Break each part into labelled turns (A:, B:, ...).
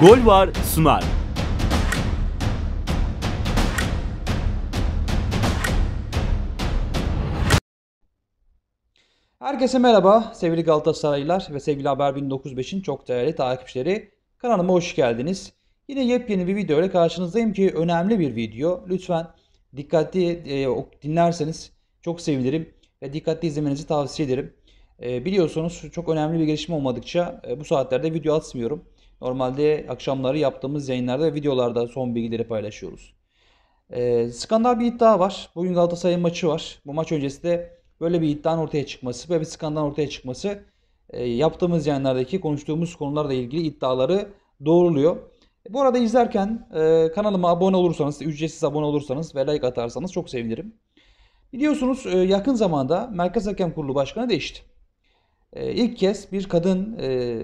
A: Gol var sunar. Herkese merhaba sevgili Galatasaraylılar ve sevgili Haber 1905'in çok değerli takipçileri. Kanalıma hoş geldiniz. Yine yepyeni bir video ile karşınızdayım ki önemli bir video. Lütfen dikkatli e, dinlerseniz çok sevinirim ve dikkatli izlemenizi tavsiye ederim. E, biliyorsunuz çok önemli bir gelişme olmadıkça e, bu saatlerde video atmıyorum. Normalde akşamları yaptığımız yayınlarda ve videolarda son bilgileri paylaşıyoruz. Ee, skandal bir iddia var. Bugün Galatasaray maçı var. Bu maç öncesi de böyle bir iddianın ortaya çıkması ve bir skandal ortaya çıkması e, yaptığımız yayınlardaki konuştuğumuz konularla ilgili iddiaları doğruluyor. Bu arada izlerken e, kanalıma abone olursanız, ücretsiz abone olursanız ve like atarsanız çok sevinirim. Biliyorsunuz e, yakın zamanda Merkez Hakem Kurulu Başkanı değişti. E, ilk kez bir kadın e,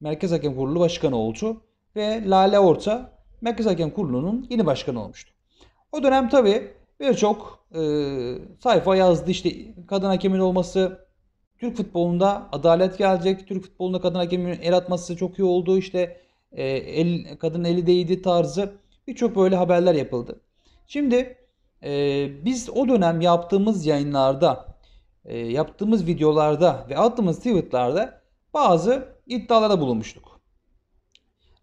A: Merkez Hakem Kurulu Başkanı oldu ve Lale Orta Merkez Hakem Kurulu'nun yeni başkanı olmuştu. O dönem tabi birçok e, sayfa yazdı işte kadın hakemin olması, Türk futbolunda adalet gelecek, Türk futbolunda kadın hakemin el atması çok iyi oldu işte e, el, kadın eli değdi tarzı birçok böyle haberler yapıldı. Şimdi e, biz o dönem yaptığımız yayınlarda, e, yaptığımız videolarda ve attığımız tweetlerde bazı iddialara bulunmuştuk.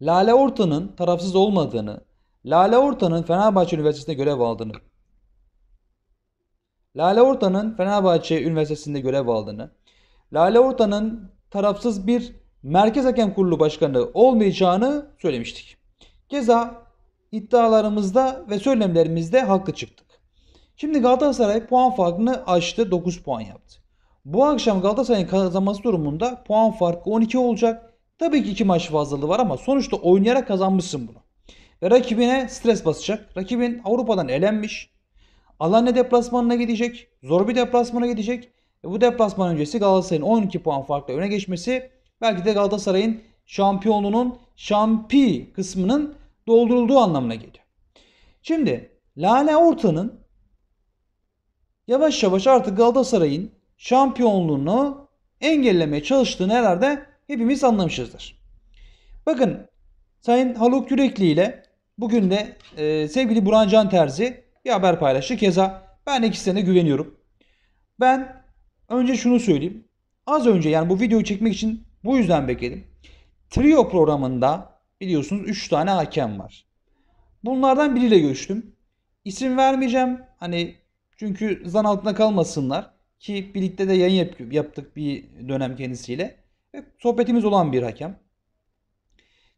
A: Lale Orta'nın tarafsız olmadığını, Lale Orta'nın Fenerbahçe Üniversitesi'nde görev aldığını, Lale Orta'nın Fenerbahçe Üniversitesi'nde görev aldığını, Lale Orta'nın tarafsız bir Merkez Hakem Kurulu Başkanı olmayacağını söylemiştik. Keza iddialarımızda ve söylemlerimizde haklı çıktık. Şimdi Galatasaray puan farkını açtı 9 puan yaptı. Bu akşam Galatasaray'ın kazanması durumunda puan farkı 12 olacak. Tabii ki iki maç fazlalığı var ama sonuçta oynayarak kazanmışsın bunu. Ve rakibine stres basacak. Rakibin Avrupa'dan elenmiş. Alanya deplasmanına gidecek. Zor bir deplasmana gidecek. E bu deplasman öncesi Galatasaray'ın 12 puan farkla öne geçmesi belki de Galatasaray'ın şampiyonluğunun şampi kısmının doldurulduğu anlamına geliyor. Şimdi Lale Orta'nın yavaş yavaş artık Galatasaray'ın şampiyonluğunu engellemeye çalıştığını herhalde hepimiz anlamışızdır. Bakın Sayın Haluk Yürekli ile bugün de e, sevgili Burhan Can Terzi bir haber paylaştı. Keza ben ikisine de güveniyorum. Ben önce şunu söyleyeyim. Az önce yani bu videoyu çekmek için bu yüzden bekledim. Trio programında biliyorsunuz 3 tane hakem var. Bunlardan biriyle görüştüm. İsim vermeyeceğim. Hani çünkü zan altında kalmasınlar. Ki birlikte de yayın yaptık bir dönem kendisiyle. Ve sohbetimiz olan bir hakem.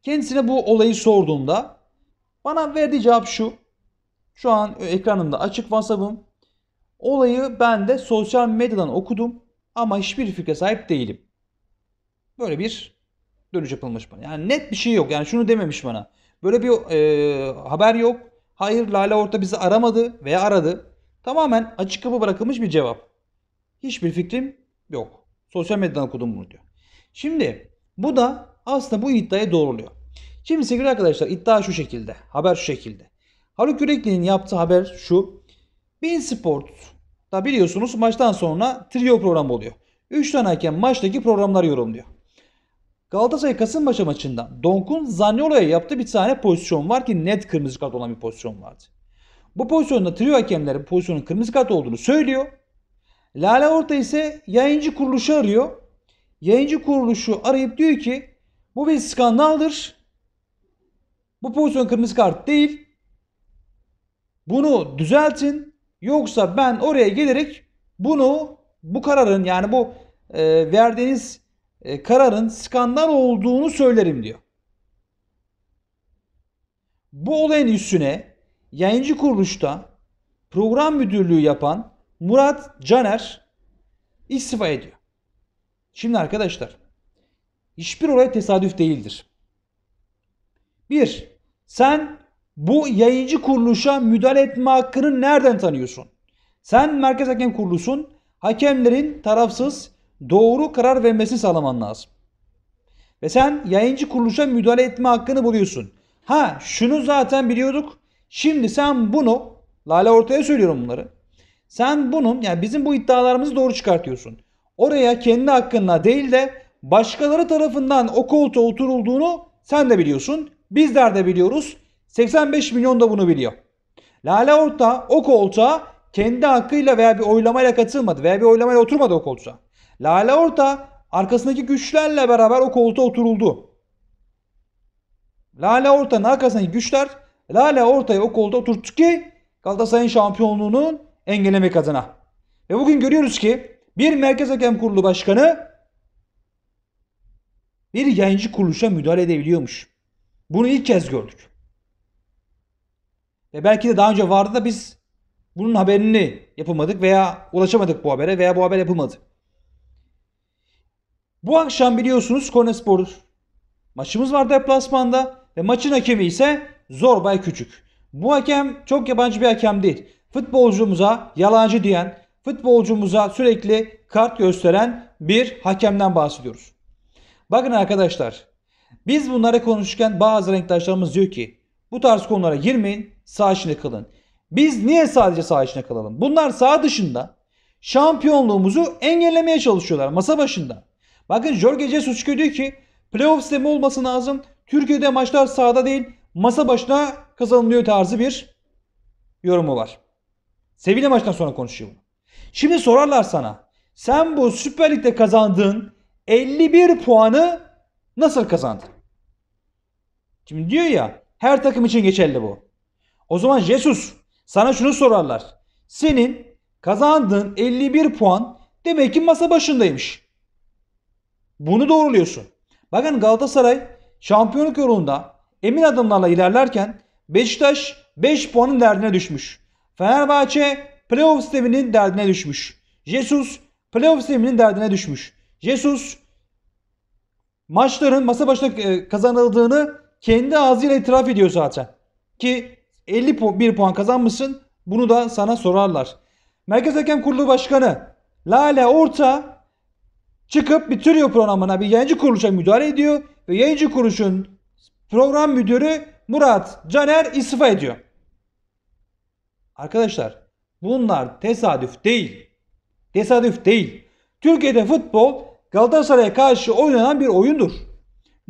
A: Kendisine bu olayı sorduğumda bana verdiği cevap şu. Şu an ekranımda açık WhatsApp'ım. Olayı ben de sosyal medyadan okudum ama hiçbir fikre sahip değilim. Böyle bir dönüş yapılmış bana. Yani net bir şey yok. Yani şunu dememiş bana. Böyle bir e, haber yok. Hayır Lale Orta bizi aramadı veya aradı. Tamamen açık kapı bırakılmış bir cevap. Hiçbir fikrim yok. Sosyal medyadan okudum bunu diyor. Şimdi bu da aslında bu iddiayı doğruluyor. Şimdi sevgili arkadaşlar iddia şu şekilde. Haber şu şekilde. Haluk Yürekli'nin yaptığı haber şu. Bein Sport da biliyorsunuz maçtan sonra trio program oluyor. 3 tane hakem maçtaki programları yorumluyor. Galatasaray Kasımpaşa maçında Donk'un Zaniolo'ya yaptığı bir tane pozisyon var ki net kırmızı kart olan bir pozisyon vardı. Bu pozisyonda trio hakemleri pozisyonun kırmızı kart olduğunu söylüyor. Lale Orta ise yayıncı kuruluşu arıyor. Yayıncı kuruluşu arayıp diyor ki bu bir skandaldır. Bu pozisyon kırmızı kart değil. Bunu düzeltin. Yoksa ben oraya gelerek bunu bu kararın yani bu e, verdiğiniz e, kararın skandal olduğunu söylerim diyor. Bu olayın üstüne yayıncı kuruluşta program müdürlüğü yapan Murat Caner istifa ediyor. Şimdi arkadaşlar hiçbir olay tesadüf değildir. Bir, sen bu yayıncı kuruluşa müdahale etme hakkını nereden tanıyorsun? Sen Merkez Hakem Kurulusun. Hakemlerin tarafsız doğru karar vermesini sağlaman lazım. Ve sen yayıncı kuruluşa müdahale etme hakkını buluyorsun. Ha şunu zaten biliyorduk. Şimdi sen bunu Lale ortaya söylüyorum bunları. Sen bunun yani bizim bu iddialarımızı doğru çıkartıyorsun. Oraya kendi hakkında değil de başkaları tarafından o koltuğa oturulduğunu sen de biliyorsun. Bizler de biliyoruz. 85 milyon da bunu biliyor. Lale Orta o koltuğa kendi hakkıyla veya bir oylamayla katılmadı veya bir oylamayla oturmadı o koltuğa. Lale Orta arkasındaki güçlerle beraber o koltuğa oturuldu. Lale Orta'nın arkasındaki güçler Lale Orta'yı o koltuğa oturttu ki Galatasaray'ın şampiyonluğunun engellemek adına. Ve bugün görüyoruz ki bir Merkez Hakem Kurulu Başkanı bir yayıncı kuruluşa müdahale edebiliyormuş. Bunu ilk kez gördük. Ve belki de daha önce vardı da biz bunun haberini yapamadık veya ulaşamadık bu habere veya bu haber yapılmadı. Bu akşam biliyorsunuz Konespor maçımız var deplasmanda ve maçın hakemi ise Zorbay Küçük. Bu hakem çok yabancı bir hakem değil futbolcumuza yalancı diyen, futbolcumuza sürekli kart gösteren bir hakemden bahsediyoruz. Bakın arkadaşlar biz bunları konuşurken bazı renktaşlarımız diyor ki bu tarz konulara girmeyin sağ içinde kalın. Biz niye sadece sağ içinde kalalım? Bunlar sağ dışında şampiyonluğumuzu engellemeye çalışıyorlar masa başında. Bakın Jorge Jesus diyor ki playoff sistemi olması lazım. Türkiye'de maçlar sahada değil masa başına kazanılıyor tarzı bir yorumu var. Sevilla maçtan sonra konuşuyor bunu. Şimdi sorarlar sana. Sen bu Süper Lig'de kazandığın 51 puanı nasıl kazandın? Şimdi diyor ya her takım için geçerli bu. O zaman Jesus sana şunu sorarlar. Senin kazandığın 51 puan demek ki masa başındaymış. Bunu doğruluyorsun. Bakın Galatasaray şampiyonluk yolunda emin adımlarla ilerlerken Beşiktaş 5 puanın derdine düşmüş. Fenerbahçe playoff sisteminin derdine düşmüş. Jesus playoff sisteminin derdine düşmüş. Jesus maçların masa başına e, kazanıldığını kendi ağzıyla itiraf ediyor zaten. Ki 51 puan kazanmışsın bunu da sana sorarlar. Merkez Hakem Kurulu Başkanı Lale Orta çıkıp bitiriyor programına bir yayıncı kuruluşa müdahale ediyor ve yayıncı kuruluşun program müdürü Murat Caner istifa ediyor. Arkadaşlar bunlar tesadüf değil. Tesadüf değil. Türkiye'de futbol Galatasaray'a karşı oynanan bir oyundur.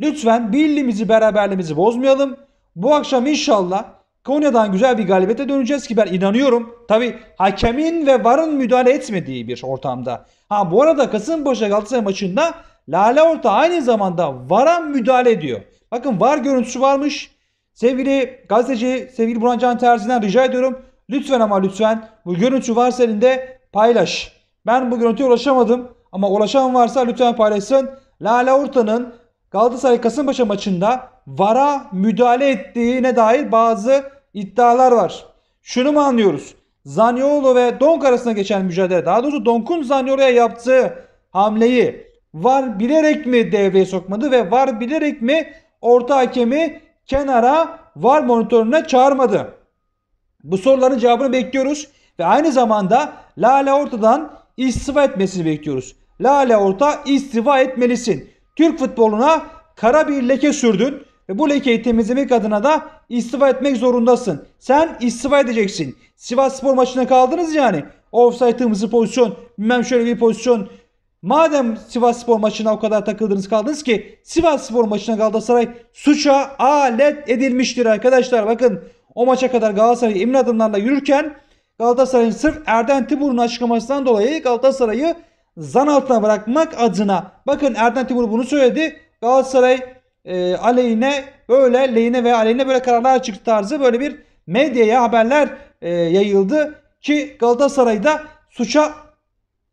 A: Lütfen birliğimizi beraberliğimizi bozmayalım. Bu akşam inşallah Konya'dan güzel bir galibete döneceğiz ki ben inanıyorum. Tabi hakemin ve varın müdahale etmediği bir ortamda. Ha bu arada Kasımpaşa Galatasaray maçında Lale Orta aynı zamanda vara müdahale ediyor. Bakın var görüntüsü varmış. Sevgili gazeteci, sevgili Burhan Can Terzi'den rica ediyorum. Lütfen ama lütfen bu görüntü varsa elinde paylaş. Ben bu görüntüye ulaşamadım ama ulaşan varsa lütfen paylaşsın. Lale Urta'nın Galatasaray Kasımpaşa maçında VAR'a müdahale ettiğine dair bazı iddialar var. Şunu mu anlıyoruz? Zaniolo ve Donk arasında geçen mücadele daha doğrusu Donk'un Zaniolo'ya yaptığı hamleyi VAR bilerek mi devreye sokmadı ve VAR bilerek mi orta hakemi kenara VAR monitörüne çağırmadı? Bu soruların cevabını bekliyoruz. Ve aynı zamanda Lale Orta'dan istifa etmesini bekliyoruz. Lale Orta istifa etmelisin. Türk futboluna kara bir leke sürdün ve bu lekeyi temizlemek adına da istifa etmek zorundasın. Sen istifa edeceksin. Sivas Spor maçına kaldınız yani. Offside hımzı pozisyon, bilmem şöyle bir pozisyon. Madem Sivas Spor maçına o kadar takıldınız kaldınız ki Sivas Spor maçına Galatasaray suça alet edilmiştir arkadaşlar. Bakın o maça kadar Galatasaray emin adımlarla yürürken Galatasaray'ın sırf Erden Timur'un açıklamasından dolayı Galatasaray'ı zan altına bırakmak adına bakın Erden Timur bunu söyledi. Galatasaray e, aleyhine böyle lehine ve aleyhine böyle kararlar çıktı tarzı böyle bir medyaya haberler e, yayıldı ki Galatasaray da suça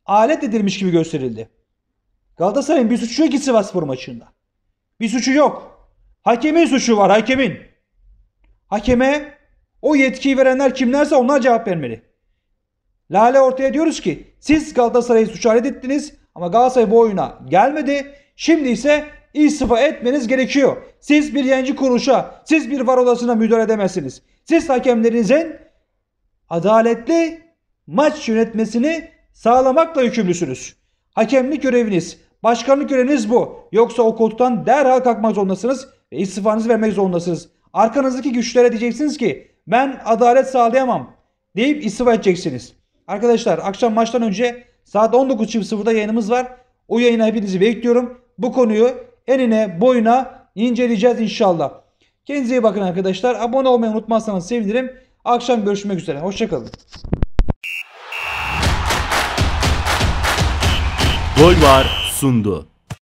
A: alet edilmiş gibi gösterildi. Galatasaray'ın bir suçu yok ki Sivasspor maçında. Bir suçu yok. Hakemin suçu var hakemin. Hakeme o yetkiyi verenler kimlerse onlar cevap vermeli. Lale ortaya diyoruz ki siz Galatasaray'ı suç alet ettiniz ama Galatasaray bu oyuna gelmedi. Şimdi ise istifa etmeniz gerekiyor. Siz bir yayıncı kuruluşa, siz bir var odasına müdahale edemezsiniz. Siz hakemlerinizin adaletli maç yönetmesini sağlamakla yükümlüsünüz. Hakemlik göreviniz, başkanlık göreviniz bu. Yoksa o koltuktan derhal kalkmak zorundasınız ve istifanızı vermek zorundasınız. Arkanızdaki güçlere diyeceksiniz ki ben adalet sağlayamam deyip istifa edeceksiniz. Arkadaşlar akşam maçtan önce saat 19.00'da yayınımız var. O yayına hepinizi bekliyorum. Bu konuyu enine boyuna inceleyeceğiz inşallah. Kendinize iyi bakın arkadaşlar. Abone olmayı unutmazsanız sevinirim. Akşam görüşmek üzere. Hoşçakalın. Gol var sundu.